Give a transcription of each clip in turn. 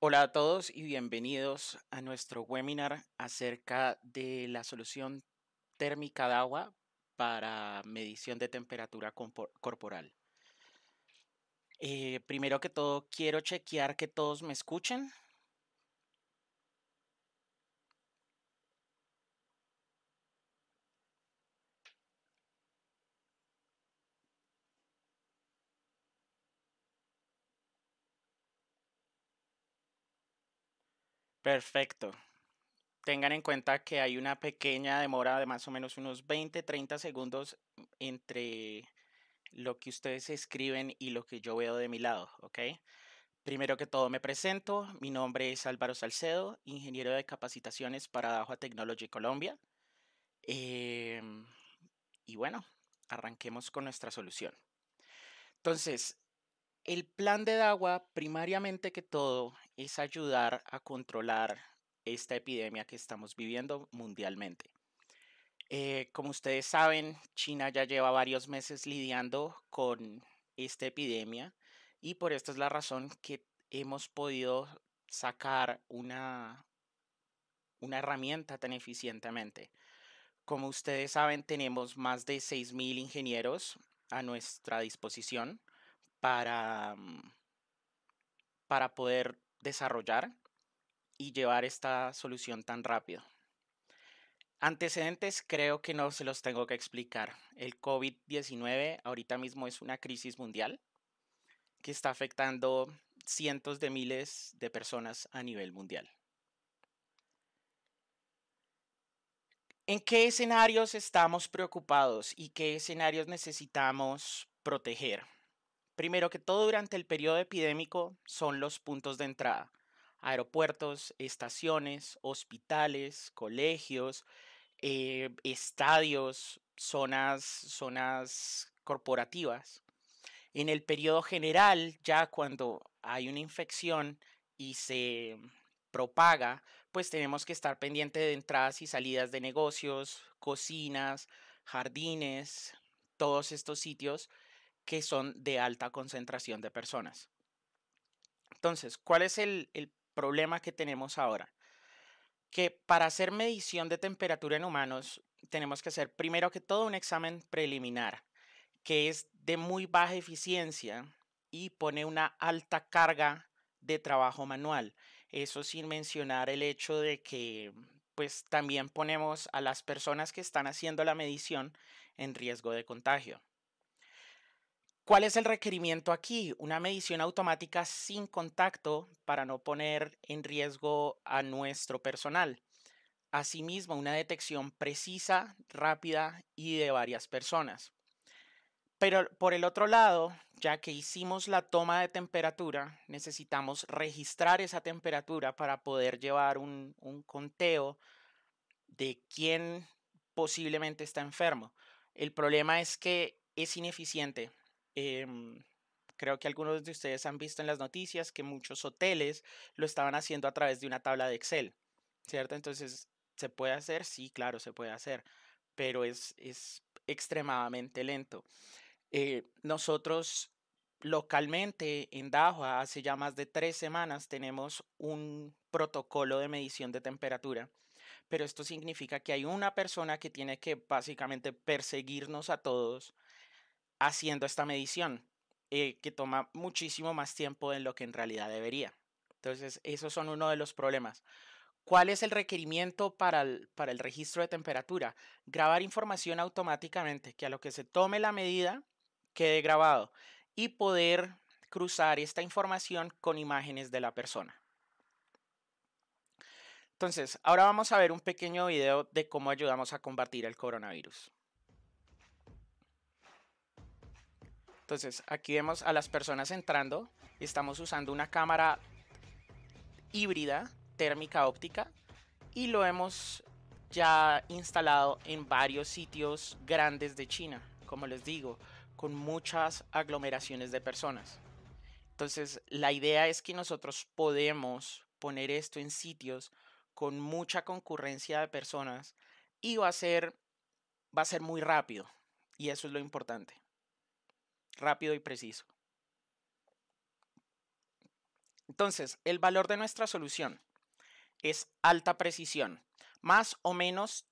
Hola a todos y bienvenidos a nuestro webinar acerca de la solución térmica de agua para medición de temperatura corporal. Eh, primero que todo, quiero chequear que todos me escuchen. Perfecto. Tengan en cuenta que hay una pequeña demora de más o menos unos 20, 30 segundos entre lo que ustedes escriben y lo que yo veo de mi lado, ¿ok? Primero que todo me presento, mi nombre es Álvaro Salcedo, ingeniero de capacitaciones para Dajua Technology Colombia. Em, y bueno, arranquemos con nuestra solución. Entonces, el plan de Dagua, primariamente que todo es ayudar a controlar esta epidemia que estamos viviendo mundialmente. Eh, como ustedes saben, China ya lleva varios meses lidiando con esta epidemia y por esta es la razón que hemos podido sacar una, una herramienta tan eficientemente. Como ustedes saben, tenemos más de 6.000 ingenieros a nuestra disposición para, mm, para poder desarrollar y llevar esta solución tan rápido. Antecedentes creo que no se los tengo que explicar. El COVID-19 ahorita mismo es una crisis mundial que está afectando cientos de miles de personas a nivel mundial. ¿En qué escenarios estamos preocupados y qué escenarios necesitamos proteger? Primero que todo, durante el periodo epidémico son los puntos de entrada. Aeropuertos, estaciones, hospitales, colegios, eh, estadios, zonas, zonas corporativas. En el periodo general, ya cuando hay una infección y se propaga, pues tenemos que estar pendiente de entradas y salidas de negocios, cocinas, jardines, todos estos sitios que son de alta concentración de personas. Entonces, ¿cuál es el, el problema que tenemos ahora? Que para hacer medición de temperatura en humanos tenemos que hacer primero que todo un examen preliminar, que es de muy baja eficiencia y pone una alta carga de trabajo manual. Eso sin mencionar el hecho de que pues también ponemos a las personas que están haciendo la medición en riesgo de contagio. ¿Cuál es el requerimiento aquí? Una medición automática sin contacto para no poner en riesgo a nuestro personal. Asimismo, una detección precisa, rápida y de varias personas. Pero por el otro lado, ya que hicimos la toma de temperatura, necesitamos registrar esa temperatura para poder llevar un, conteo de quién posiblemente está enfermo. El problema es que es ineficiente Em, creo que algunos de ustedes han visto en las noticias que muchos hoteles lo estaban haciendo a través de una tabla de Excel, ¿cierto? Entonces, ¿se puede hacer? Sí, claro, se puede hacer, pero es, extremadamente lento. Eh, nosotros localmente en Dahua, hace ya más de tres semanas tenemos un protocolo de medición de temperatura, pero esto significa que hay una persona que tiene que básicamente perseguirnos a todos haciendo esta medición, eh, que toma muchísimo más tiempo de lo que en realidad debería. Entonces, esos son uno de los problemas. ¿Cuál es el requerimiento para para el registro de temperatura? Grabar información automáticamente, que a lo que se tome la medida quede grabado y poder cruzar esta información con imágenes de la persona. Entonces, ahora vamos a ver un pequeño video de cómo ayudamos a combatir el coronavirus. Entonces, aquí vemos a las personas entrando estamos usando una cámara híbrida, térmica óptica, y lo hemos ya instalado en varios sitios grandes de China, como les digo, con muchas aglomeraciones de personas. Entonces, la idea es que nosotros podemos poner esto en sitios con mucha concurrencia de personas y va a ser, va a ser muy rápido, y eso es lo importante rápido y preciso. Entonces, el valor de nuestra solución es alta precisión, más o menos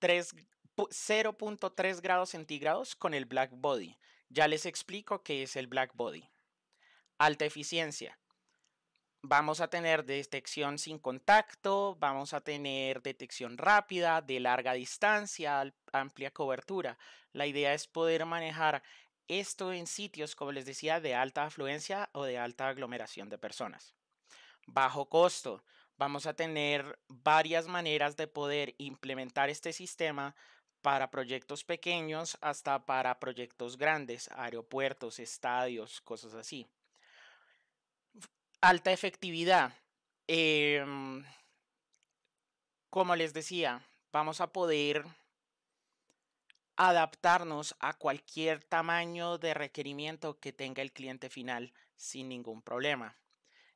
0.3 grados centígrados con el black body. Ya les explico qué es el black body. Alta eficiencia. Vamos a tener detección sin contacto, vamos a tener detección rápida, de larga distancia, amplia cobertura. La idea es poder manejar esto en sitios, como les decía, de alta afluencia o de alta aglomeración de personas. Bajo costo. Vamos a tener varias maneras de poder implementar este sistema para proyectos pequeños hasta para proyectos grandes, aeropuertos, estadios, cosas así. Alta efectividad. Em, como les decía, vamos a poder adaptarnos a cualquier tamaño de requerimiento que tenga el cliente final sin ningún problema.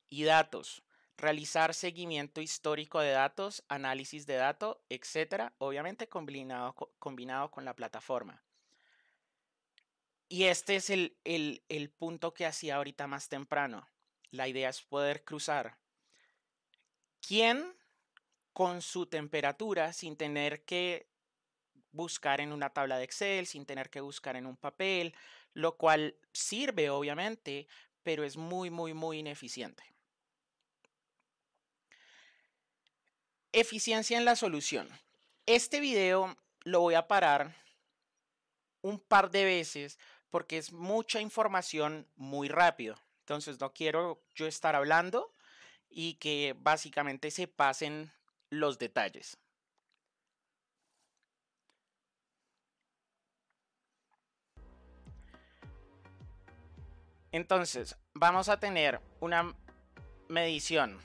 Y datos, realizar seguimiento histórico de datos, análisis de datos, etcétera, obviamente combinado, con la plataforma. Y este es el, el punto que hacía ahorita más temprano. La idea es poder cruzar. ¿Quién con su temperatura sin tener que buscar en una tabla de Excel, sin tener que buscar en un papel, lo cual sirve obviamente, pero es muy, muy, muy ineficiente. Eficiencia en la solución. Este video lo voy a parar un par de veces porque es mucha información muy rápido. Entonces no quiero yo estar hablando y que básicamente se pasen los detalles. Entonces, vamos a tener una medición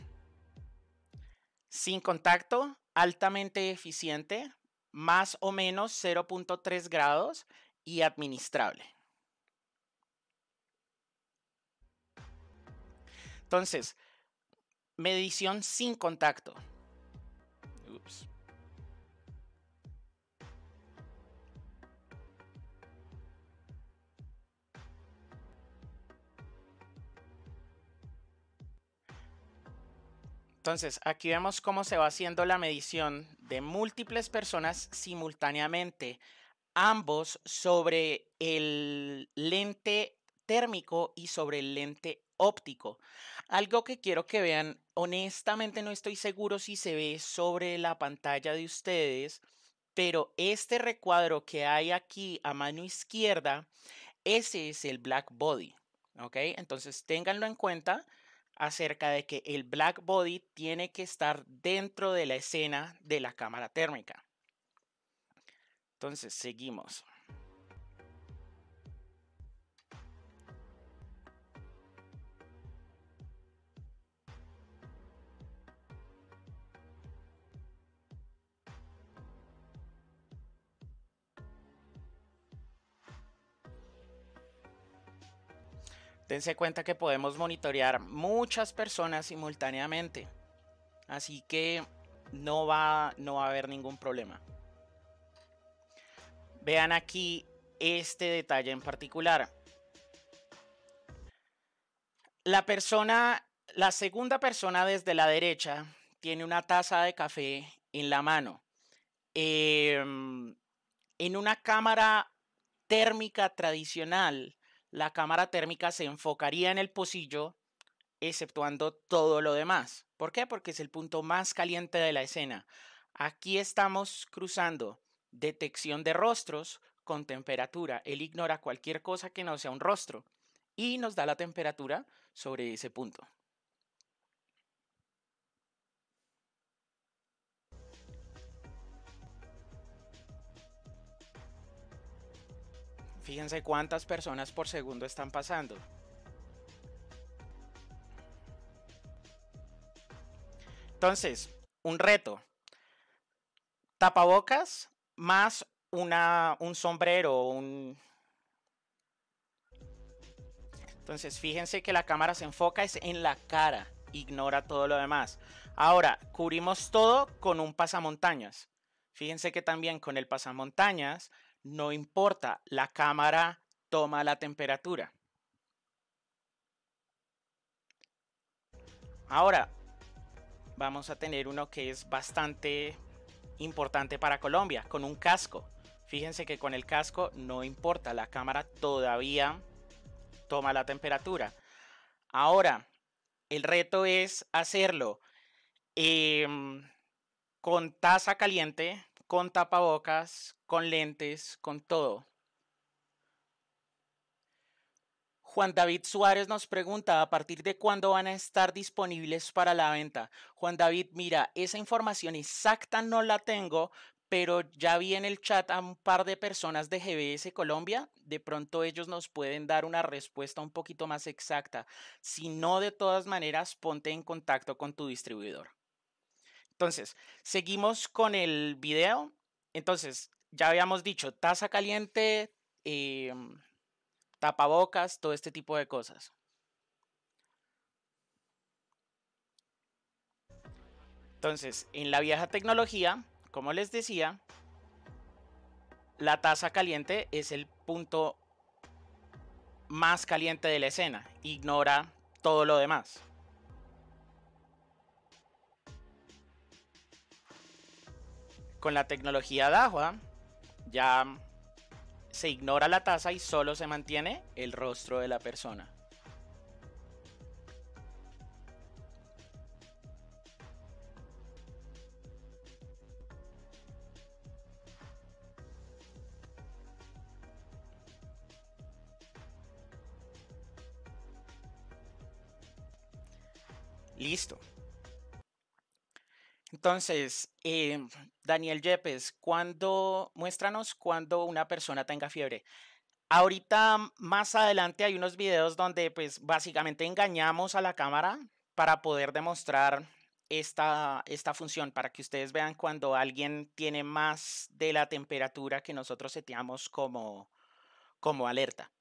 sin contacto, altamente eficiente, más o menos 0.3 grados y administrable. Entonces, medición sin contacto. Entonces, aquí vemos cómo se va haciendo la medición de múltiples personas simultáneamente, ambos sobre el lente térmico y sobre el lente óptico. Algo que quiero que vean, honestamente no estoy seguro si se ve sobre la pantalla de ustedes, pero este recuadro que hay aquí a mano izquierda, ese es el black body, ¿ok? Entonces, ténganlo en cuenta acerca de que el black body tiene que estar dentro de la escena de la cámara térmica. Entonces, seguimos. Dense cuenta que podemos monitorear muchas personas simultáneamente. Así que no va, no va a haber ningún problema. Vean aquí este detalle en particular. La persona, la segunda persona desde la derecha tiene una taza de café en la mano. Em, en una cámara térmica tradicional, la cámara térmica se enfocaría en el pocillo, exceptuando todo lo demás. ¿Por qué? Porque es el punto más caliente de la escena. Aquí estamos cruzando detección de rostros con temperatura. Él ignora cualquier cosa que no sea un rostro y nos da la temperatura sobre ese punto. Fíjense cuántas personas por segundo están pasando. Entonces, un reto. Tapabocas más una, un sombrero, Entonces, fíjense que la cámara se enfoca es en la cara, ignora todo lo demás. Ahora, cubrimos todo con un pasamontañas. Fíjense que también con el pasamontañas no importa, la cámara toma la temperatura. Ahora, vamos a tener uno que es bastante importante para Colombia, con un casco. Fíjense que con el casco no importa, la cámara todavía toma la temperatura. Ahora, el reto es hacerlo em, con taza caliente, con tapabocas, con lentes, con todo. Juan David Suárez nos pregunta a partir de cuándo van a estar disponibles para la venta. Juan David, mira, esa información exacta no la tengo, pero ya vi en el chat a un par de personas de GBS Colombia. De pronto ellos nos pueden dar una respuesta un poquito más exacta. Si no, de todas maneras, ponte en contacto con tu distribuidor. Entonces, seguimos con el video. Entonces, ya habíamos dicho taza caliente, em, tapabocas, todo este tipo de cosas. Entonces, en la vieja tecnología, como les decía, la taza caliente es el punto más caliente de la escena, ignora todo lo demás. Con la tecnología DAHUA ya se ignora la taza y solo se mantiene el rostro de la persona. Listo. Entonces, em, Daniel Yepes, ¿cuándo, muéstranos cuando una persona tenga fiebre? Ahorita mm, más adelante hay unos videos donde pues básicamente engañamos a la cámara para poder demostrar esta, esta función, para que ustedes vean cuando alguien tiene más de la temperatura que nosotros seteamos como, como alerta.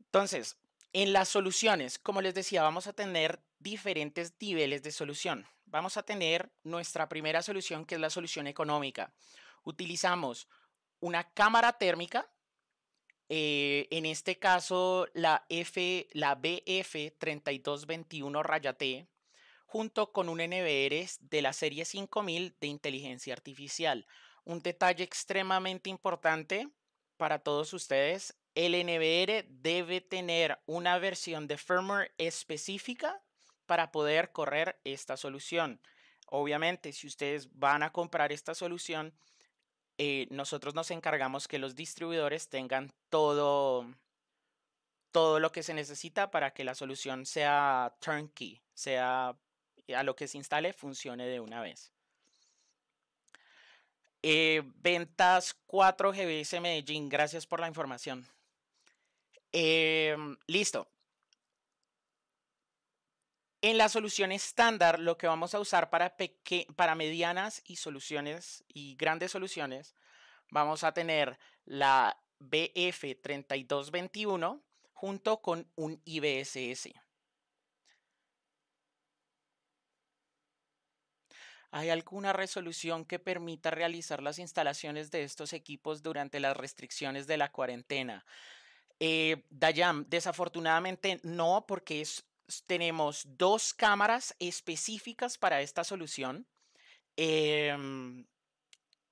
Entonces, en las soluciones, como les decía, vamos a tener diferentes niveles de solución. Vamos a tener nuestra primera solución, que es la solución económica. Utilizamos una cámara térmica, eh, en este caso la, la BF3221 T, junto con un NBR de la serie 5000 de inteligencia artificial. Un detalle extremadamente importante para todos ustedes el NBR debe tener una versión de firmware específica para poder correr esta solución. Obviamente, si ustedes van a comprar esta solución, eh, nosotros nos encargamos que los distribuidores tengan todo, todo lo que se necesita para que la solución sea turnkey, sea a lo que se instale funcione de una vez. Eh, ventas 4 GBS Medellín, gracias por la información. Em, listo. En la solución estándar, lo que vamos a usar para, medianas y soluciones y grandes soluciones, vamos a tener la BF3221 junto con un IBSS. ¿Hay alguna resolución que permita realizar las instalaciones de estos equipos durante las restricciones de la cuarentena? Eh, Dayam, desafortunadamente no, porque tenemos dos cámaras específicas para esta solución em,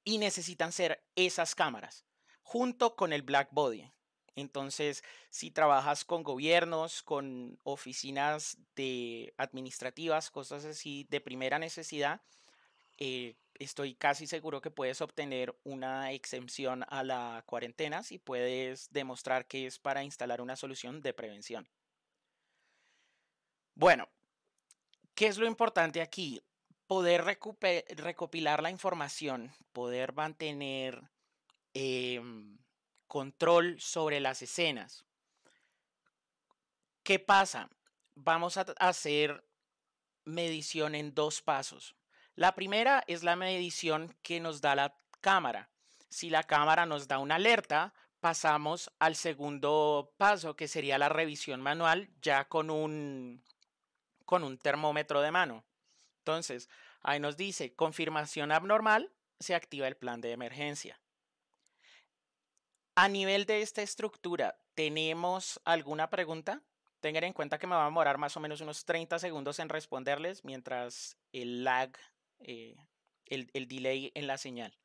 y necesitan ser esas cámaras junto con el black body. Entonces, si trabajas con gobiernos, con oficinas de administrativas, cosas así de primera necesidad, eh, estoy casi seguro que puedes obtener una exención a la cuarentena si puedes demostrar que es para instalar una solución de prevención. Bueno, ¿qué es lo importante aquí? Poder recopilar la información, poder mantener em, control sobre las escenas. ¿Qué pasa? Vamos a hacer medición en dos pasos. La primera es la medición que nos da la cámara. Si la cámara nos da una alerta, pasamos al segundo paso, que sería la revisión manual, ya con un, con un termómetro de mano. Entonces, ahí nos dice, confirmación abnormal, se activa el plan de emergencia. A nivel de esta estructura, ¿tenemos alguna pregunta? Tener en cuenta que me va a demorar más o menos unos 30 segundos en responderles mientras el lag eh, el, el delay en la señal.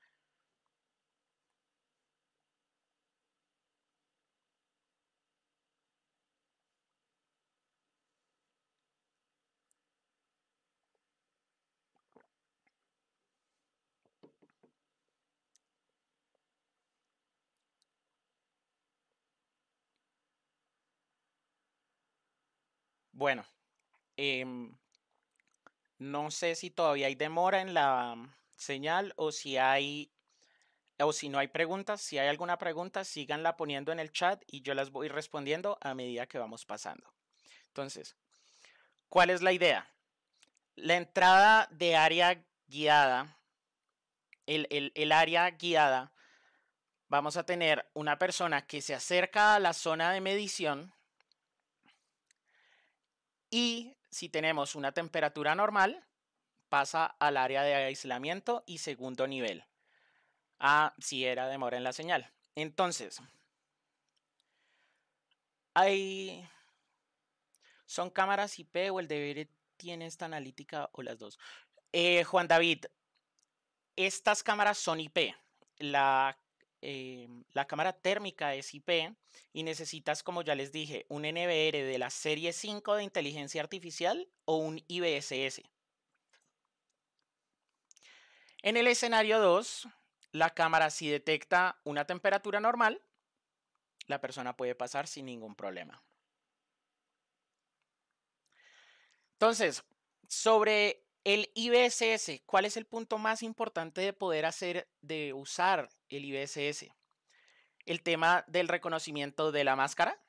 Bueno, eh, no sé si todavía hay demora en la mm, señal o si hay o si no hay preguntas, si hay alguna pregunta, síganla poniendo en el chat y yo las voy respondiendo a medida que vamos pasando. Entonces, ¿cuál es la idea? La entrada de área guiada, el, el área guiada, vamos a tener una persona que se acerca a la zona de medición y si tenemos una temperatura normal, pasa al área de aislamiento y segundo nivel. Ah, si era demora en la señal. Entonces, hay... ¿Son cámaras IP o el deber tiene esta analítica o las dos? Eh, Juan David, estas cámaras son IP. La Em, la cámara térmica es IP y necesitas, como ya les dije, un NVR de la serie 5 de inteligencia artificial o un IBSS. En el escenario 2, la cámara si detecta una temperatura normal, la persona puede pasar sin ningún problema. Entonces, sobre el IBSS, ¿cuál es el punto más importante de poder hacer, de usar el IBSS? El tema del reconocimiento de la máscara.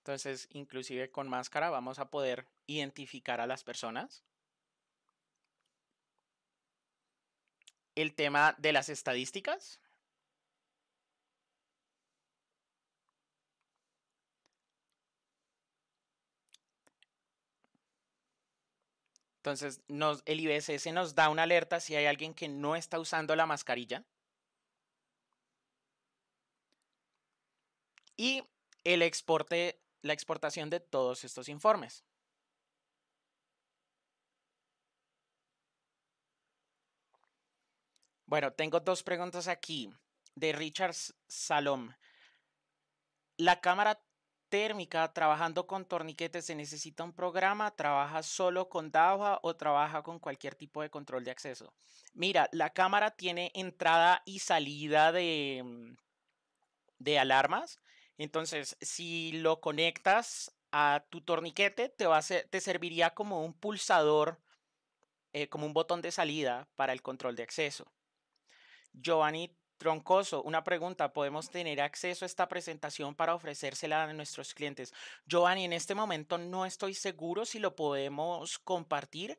Entonces, inclusive con máscara vamos a poder identificar a las personas. el tema de las estadísticas. Entonces, el IBSS nos da una alerta si hay alguien que no está usando la mascarilla. Y el exporte, la exportación de todos estos informes. Bueno, tengo dos preguntas aquí de Richard Salom. La cámara térmica trabajando con torniquetes se necesita un programa, trabaja solo con DAWA o trabaja con cualquier tipo de control de acceso. Mira, la cámara tiene entrada y salida de, mm, de alarmas. Entonces, si lo conectas a tu torniquete, te, va te serviría como un pulsador, eh, como un botón de salida para el control de acceso. Giovanni Troncoso, una pregunta, ¿podemos tener acceso a esta presentación para ofrecérsela a nuestros clientes? Giovanni, en este momento no estoy seguro si lo podemos compartir.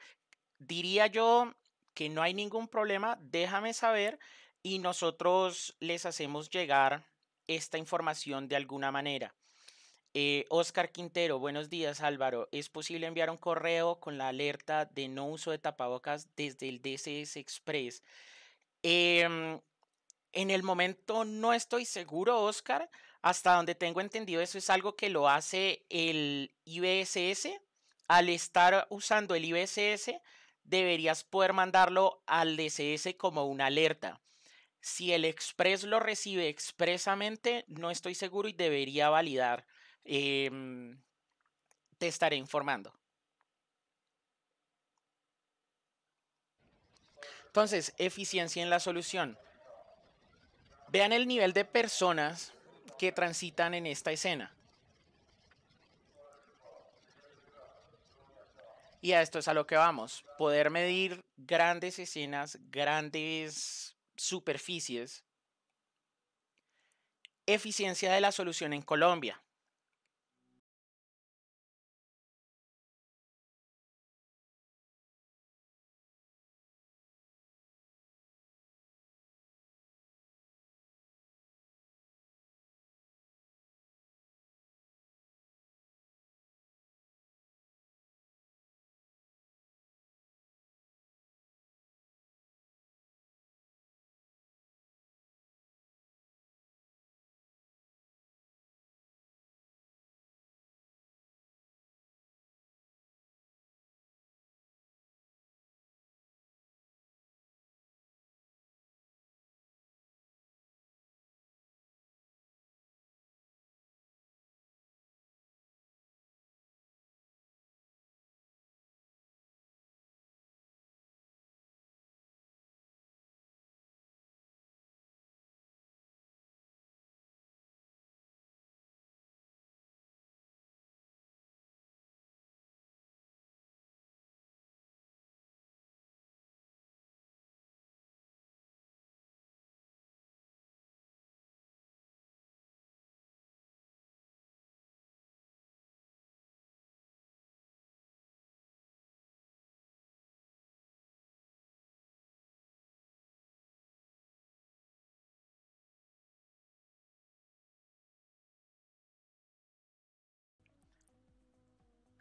Diría yo que no hay ningún problema, déjame saber y nosotros les hacemos llegar esta información de alguna manera. Oscar eh, Quintero, buenos días Álvaro. ¿Es posible enviar un correo con la alerta de no uso de tapabocas desde el DCS Express? Em, en el momento no estoy seguro, Oscar. Hasta donde tengo entendido, eso es algo que lo hace el IBSS. Al estar usando el IBSS, deberías poder mandarlo al DCS como una alerta. Si el Express lo recibe expresamente, no estoy seguro y debería validar. Em, te estaré informando. Entonces, eficiencia en la solución. Vean el nivel de personas que transitan en esta escena. Y a esto es a lo que vamos. Poder medir grandes escenas, grandes superficies. Eficiencia de la solución en Colombia.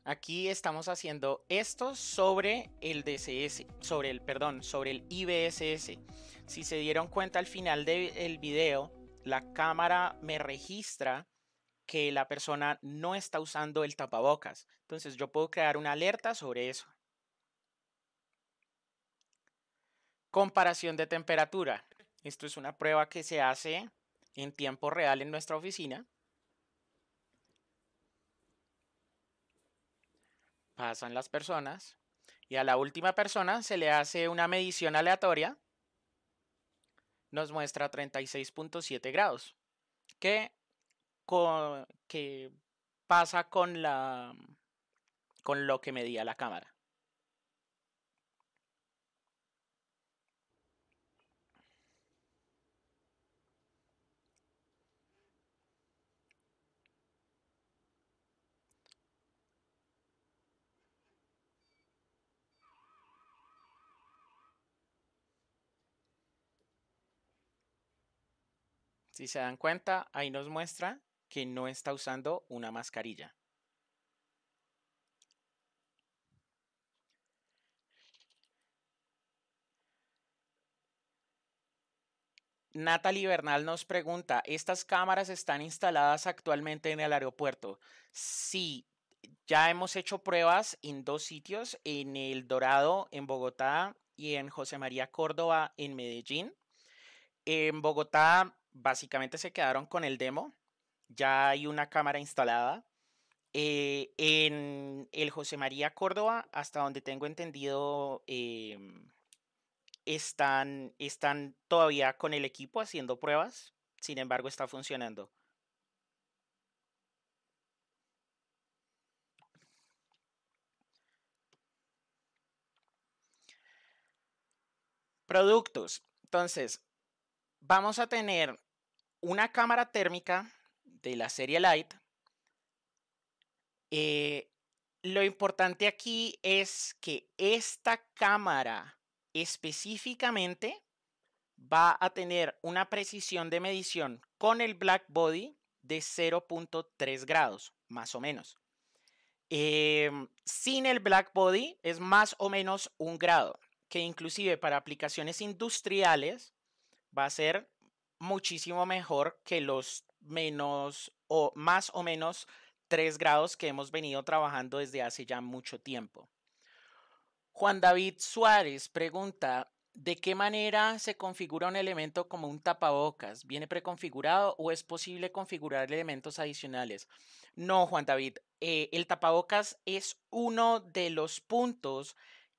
Aquí estamos haciendo esto sobre el DSS, sobre el, perdón, sobre el IBSS. Si se dieron cuenta al final del video, la cámara me registra que la persona no está usando el tapabocas. Entonces yo puedo crear una alerta sobre eso. Comparación de temperatura. Esto es una prueba que se hace en tiempo real en nuestra oficina. pasan las personas y a la última persona se le hace una medición aleatoria, nos muestra 36.7 grados, que, pasa con, la, con lo que medía la cámara. Si se dan cuenta, ahí nos muestra que no está usando una mascarilla. Natalie Bernal nos pregunta, ¿estas cámaras están instaladas actualmente en el aeropuerto? Sí, ya hemos hecho pruebas en dos sitios, en El Dorado, en Bogotá, y en José María Córdoba, en Medellín. En Bogotá básicamente se quedaron con el demo. Ya hay una cámara instalada. Eh, en el José María Córdoba, hasta donde tengo entendido, em, están, están todavía con el equipo haciendo pruebas. Sin embargo, está funcionando. Productos. Entonces, vamos a tener una cámara térmica de la serie Light. Eh, lo importante aquí es que esta cámara específicamente va a tener una precisión de medición con el black body de 0.3 grados, más o menos. Eh, sin el black body es más o menos un grado, que inclusive para aplicaciones industriales va a ser muchísimo mejor que los menos o más o menos 3 grados que hemos venido trabajando desde hace ya mucho tiempo. Juan David Suárez pregunta, ¿de qué manera se configura un elemento como un tapabocas? ¿Viene preconfigurado o es posible configurar elementos adicionales? No, Juan David, eh, el tapabocas es uno de los puntos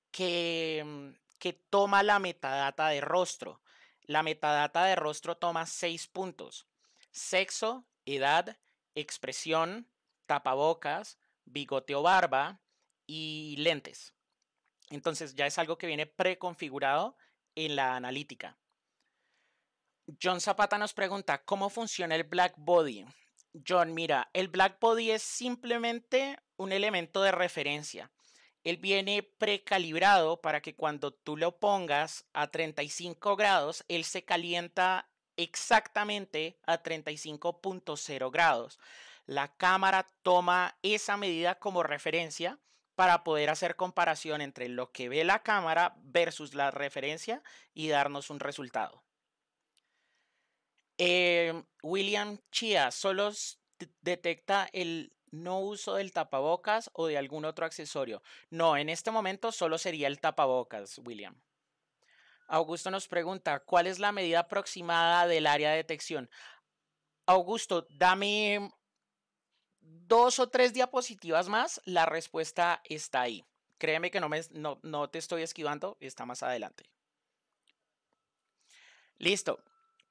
que, que toma la metadata de rostro. La metadata de rostro toma seis puntos. Sexo, edad, expresión, tapabocas, bigote o barba y lentes. Entonces ya es algo que viene preconfigurado en la analítica. John Zapata nos pregunta, ¿cómo funciona el black body? John, mira, el black body es simplemente un elemento de referencia. Él viene precalibrado para que cuando tú lo pongas a 35 grados, él se calienta exactamente a 35.0 grados. La cámara toma esa medida como referencia para poder hacer comparación entre lo que ve la cámara versus la referencia y darnos un resultado. Eh, William Chia solo detecta el no uso del tapabocas o de algún otro accesorio. No, en este momento solo sería el tapabocas, William. Augusto nos pregunta, ¿cuál es la medida aproximada del área de detección? Augusto, dame dos o tres diapositivas más, la respuesta está ahí. Créeme que no, me, no, te estoy esquivando, está más adelante. Listo.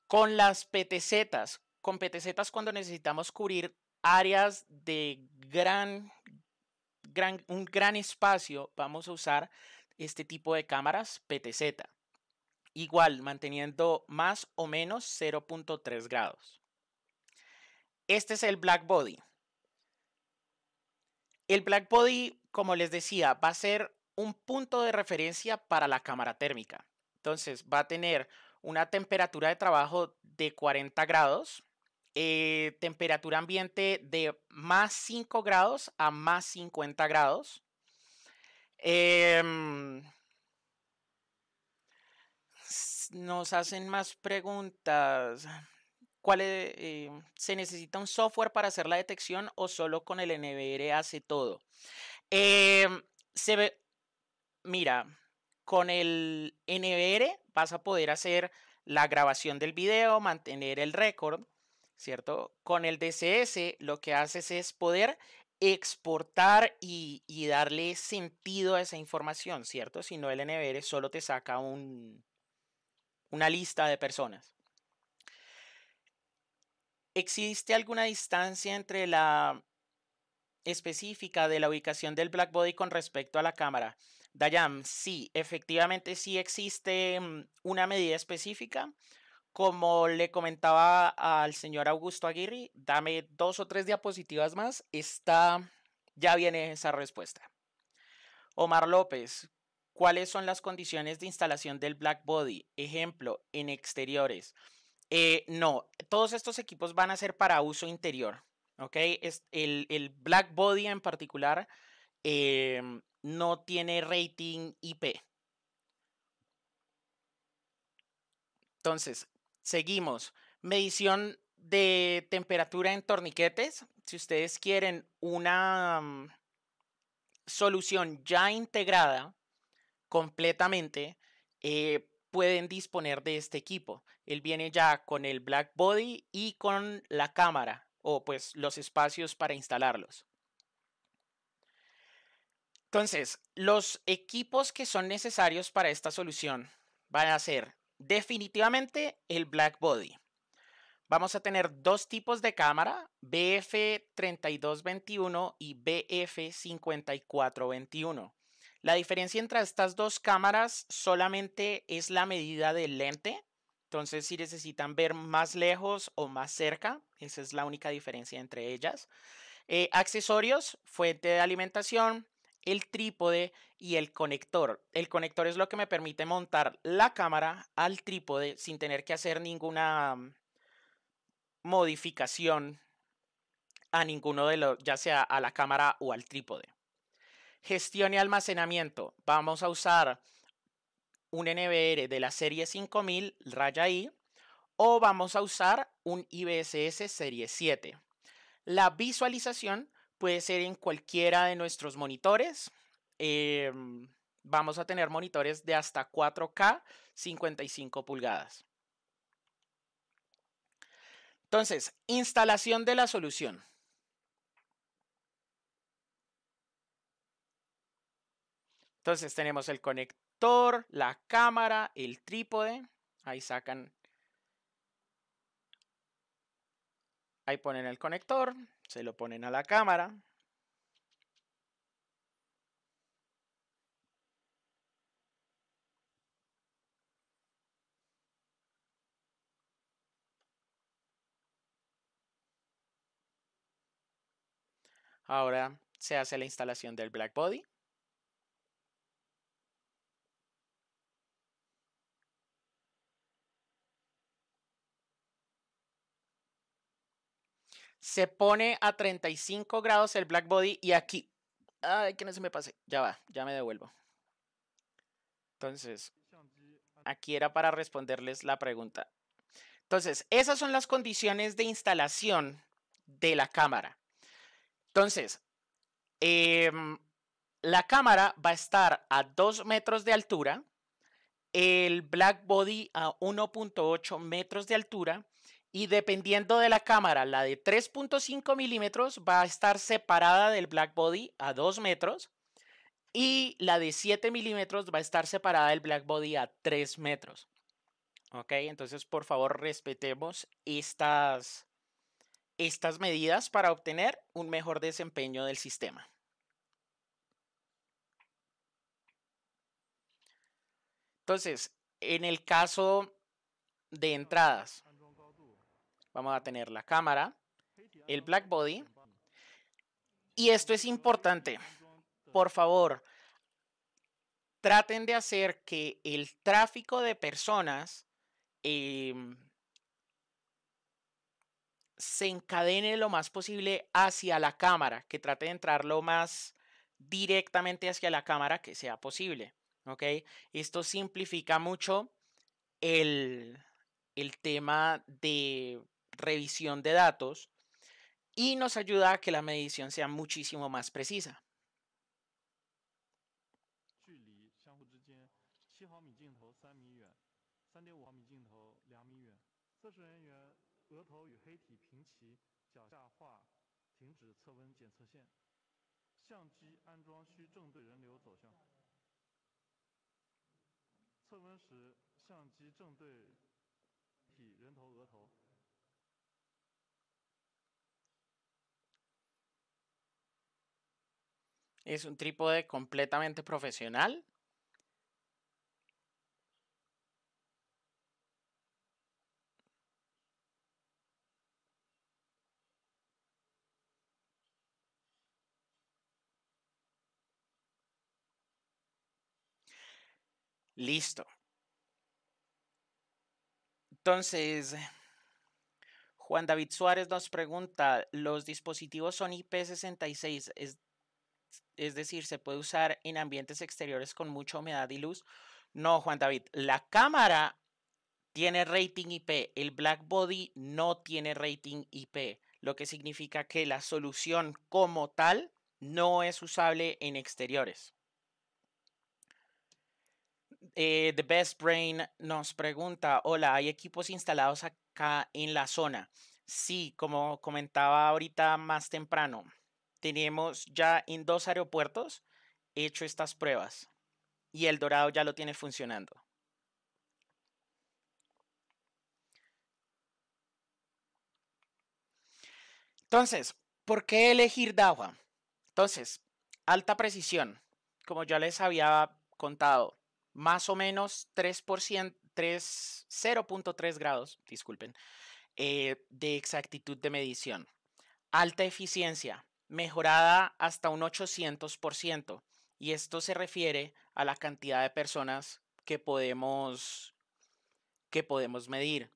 Con las PTZ, con petecetas, cuando necesitamos cubrir áreas de gran, gran, un gran espacio, vamos a usar este tipo de cámaras PTZ. Igual, manteniendo más o menos 0.3 grados. Este es el black body. El black body, como les decía, va a ser un punto de referencia para la cámara térmica. Entonces, va a tener una temperatura de trabajo de 40 grados eh, temperatura ambiente de más 5 grados a más 50 grados. Em, nos hacen más preguntas. ¿Cuál e, eh, ¿Se necesita un software para hacer la detección o solo con el NBR hace todo? Em, se mira, con el NBR vas a poder hacer la grabación del video, mantener el récord, ¿cierto? Con el DCS lo que haces es poder exportar y, darle sentido a esa información, ¿cierto? Si no, el NBR solo te saca un, una lista de personas. ¿Existe alguna distancia entre la específica de la ubicación del black body con respecto a la cámara? Dayam, sí, efectivamente sí existe mm, una medida específica. Como le comentaba al señor Augusto Aguirre, dame dos o tres diapositivas más. Está, ya viene esa respuesta. Omar López, ¿cuáles son las condiciones de instalación del BlackBody? Ejemplo, en exteriores. Eh, no, todos estos equipos van a ser para uso interior. Es, el, el black en particular em, no tiene rating IP. Entonces, Seguimos. Medición de temperatura en torniquetes. Si ustedes quieren una mm, solución ya integrada completamente, eh, pueden disponer de este equipo. Él viene ya con el black body y con la cámara o pues los espacios para instalarlos. Entonces, los equipos que son necesarios para esta solución van a ser Definitivamente el black body. Vamos a tener dos tipos de cámara, BF3221 y BF5421. La diferencia entre estas dos cámaras solamente es la medida del lente. Entonces, si necesitan ver más lejos o más cerca, esa es la única diferencia entre ellas. Eh, accesorios, fuente de alimentación, el trípode y el conector. El conector es lo que me permite montar la cámara al trípode sin tener que hacer ninguna mm, modificación a ninguno de los, ya sea a la cámara o al trípode. Gestión y almacenamiento. Vamos a usar un NVR de la serie 5000 raya I o vamos a usar un IBSS serie 7. La visualización Puede ser en cualquiera de nuestros monitores. Em, vamos a tener monitores de hasta 4K 55 pulgadas. Entonces, instalación de la solución. Entonces tenemos el conector, la cámara, el trípode. Ahí sacan. Ahí ponen el conector. Se lo ponen a la cámara. Ahora se hace la instalación del Blackbody. se pone a 35 grados el black body y aquí. Ay, que no se me pase. Ya va, ya me devuelvo. Entonces, aquí era para responderles la pregunta. Entonces, esas son las condiciones de instalación de la cámara. Entonces, em, la cámara va a estar a 2 metros de altura, el black body a 1.8 metros de altura y dependiendo de la cámara, la de 3.5 milímetros va a estar separada del black body a 2 metros y la de 7 milímetros va a estar separada del black body a 3 metros. Ok, entonces por favor respetemos estas, estas medidas para obtener un mejor desempeño del sistema. Entonces, en el caso de entradas, Vamos a tener la cámara, el black body. Y esto es importante. Por favor, traten de hacer que el tráfico de personas em, se encadene lo más posible hacia la cámara, que trate de entrar lo más directamente hacia la cámara que sea posible. Esto simplifica mucho el tema de revisión de datos y nos ayuda a que la medición sea muchísimo más precisa. Es un trípode completamente profesional. Listo. Entonces, Juan David Suárez nos pregunta, ¿los dispositivos son ip 66 es, es decir, se puede usar en ambientes exteriores con mucha humedad y luz. No, Juan David, la cámara tiene rating IP, el black body no tiene rating IP, lo que significa que la solución como tal no es usable en exteriores. Eh, The Best Brain nos pregunta, hola, ¿hay equipos instalados acá en la zona? Sí, como comentaba ahorita más temprano, teníamos ya en dos aeropuertos hecho estas pruebas y El Dorado ya lo tiene funcionando. Entonces, ¿por qué elegir Dawa? Entonces, alta precisión, como ya les había contado, más o menos 0.3 grados, disculpen, eh, de exactitud de medición. Alta eficiencia, mejorada hasta un 800%. Y esto se refiere a la cantidad de personas que podemos, que podemos medir.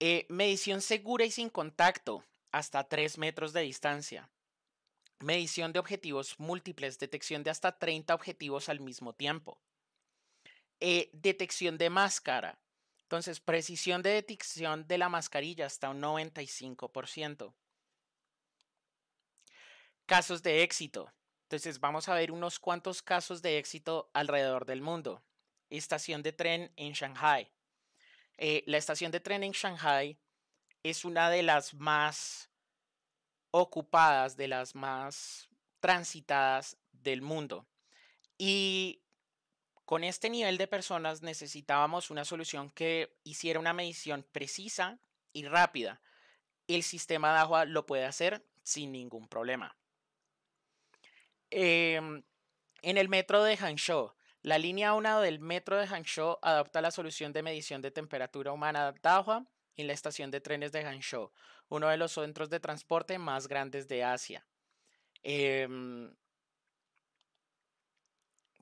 Eh, medición segura y sin contacto, hasta 3 metros de distancia. Medición de objetivos múltiples, detección de hasta 30 objetivos al mismo tiempo. Eh, detección de máscara. Entonces, precisión de detección de la mascarilla hasta un 95% casos de éxito. Entonces vamos a ver unos cuantos casos de éxito alrededor del mundo. Estación de tren en Shanghai. Eh, la estación de tren en Shanghai es una de las más ocupadas, de las más transitadas del mundo. Y con este nivel de personas necesitábamos una solución que hiciera una medición precisa y rápida. El sistema de agua lo puede hacer sin ningún problema. Em, en el metro de Hangzhou, la línea 1 del metro de Hangzhou adopta la solución de medición de temperatura humana Dahua en la estación de trenes de Hangzhou, uno de los centros de transporte más grandes de Asia. Em,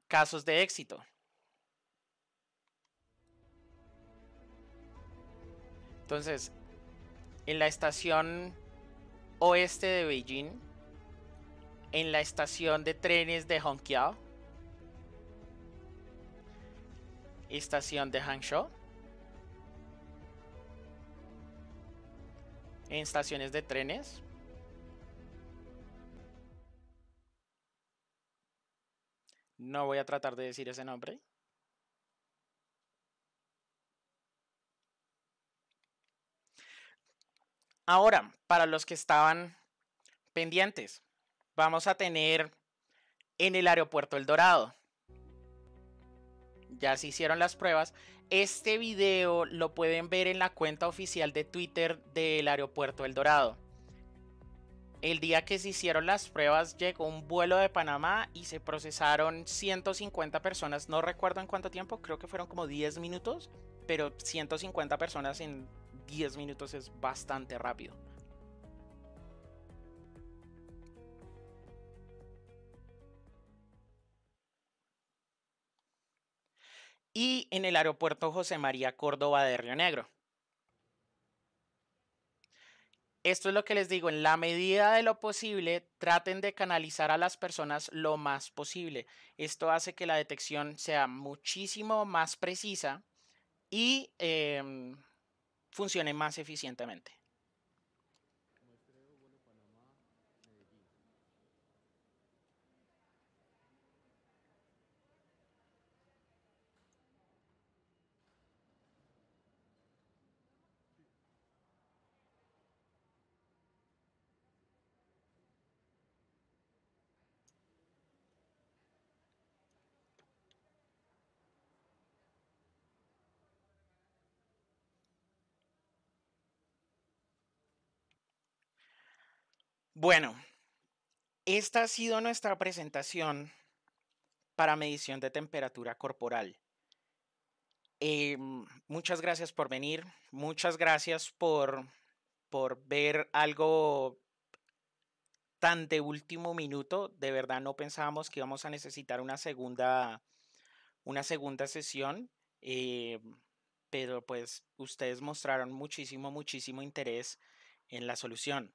casos de éxito. Entonces, en la estación oeste de Beijing, en la estación de trenes de Hongqiao, estación de Hangzhou, en estaciones de trenes. No voy a tratar de decir ese nombre. Ahora, para los que estaban pendientes, vamos a tener en el aeropuerto El Dorado. Ya se hicieron las pruebas. Este video lo pueden ver en la cuenta oficial de Twitter del aeropuerto El Dorado. El día que se hicieron las pruebas llegó un vuelo de Panamá y se procesaron 150 personas, no recuerdo en cuánto tiempo, creo que fueron como 10 minutos, pero 150 personas en 10 minutos es bastante rápido. y en el aeropuerto José María Córdoba de Río Negro. Esto es lo que les digo, en la medida de lo posible, traten de canalizar a las personas lo más posible. Esto hace que la detección sea muchísimo más precisa y em, funcione más eficientemente. Bueno, esta ha sido nuestra presentación para medición de temperatura corporal. Eh, muchas gracias por venir, muchas gracias por, ver algo tan de último minuto. De verdad no pensábamos que íbamos a necesitar una segunda, una segunda sesión, eh, pero pues ustedes mostraron muchísimo, muchísimo interés en la solución.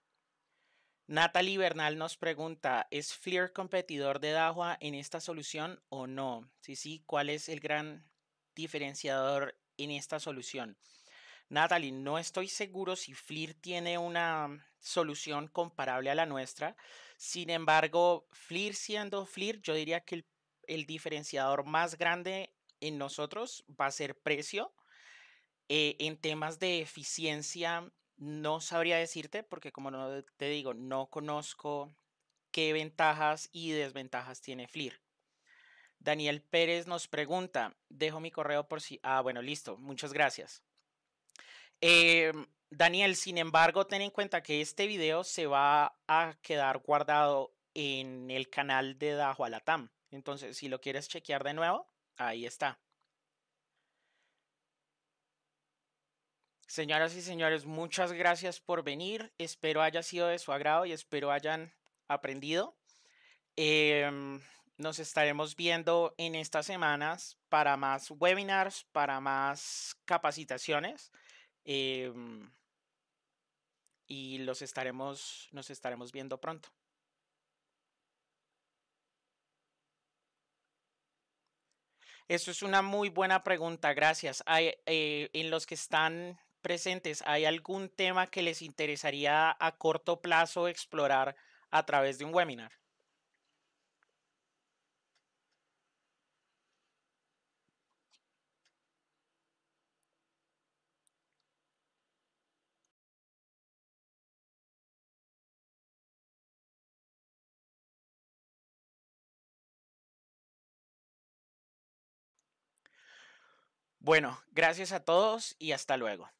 Natalie Bernal nos pregunta, ¿es FLIR competidor de Dawa en esta solución o no? Sí, sí, ¿cuál es el gran diferenciador en esta solución? Natalie, no estoy seguro si FLIR tiene una solución comparable a la nuestra. Sin embargo, FLIR siendo FLIR, yo diría que el, diferenciador más grande en nosotros va a ser precio. Eh, en temas de eficiencia no sabría decirte porque como no te digo, no conozco qué ventajas y desventajas tiene FLIR. Daniel Pérez nos pregunta, dejo mi correo por si... Ah, bueno, listo, muchas gracias. Eh, Daniel, sin embargo, ten en cuenta que este video se va a quedar guardado en el canal de Dajo Entonces, si lo quieres chequear de nuevo, ahí está. Señoras y señores, muchas gracias por venir. Espero haya sido de su agrado y espero hayan aprendido. Em, nos estaremos viendo en estas semanas para más webinars, para más capacitaciones. Em, y los estaremos, nos estaremos viendo pronto. Eso es una muy buena pregunta, gracias. Eh, en los que están presentes, ¿hay algún tema que les interesaría a corto plazo explorar a través de un webinar? Bueno, gracias a todos y hasta luego.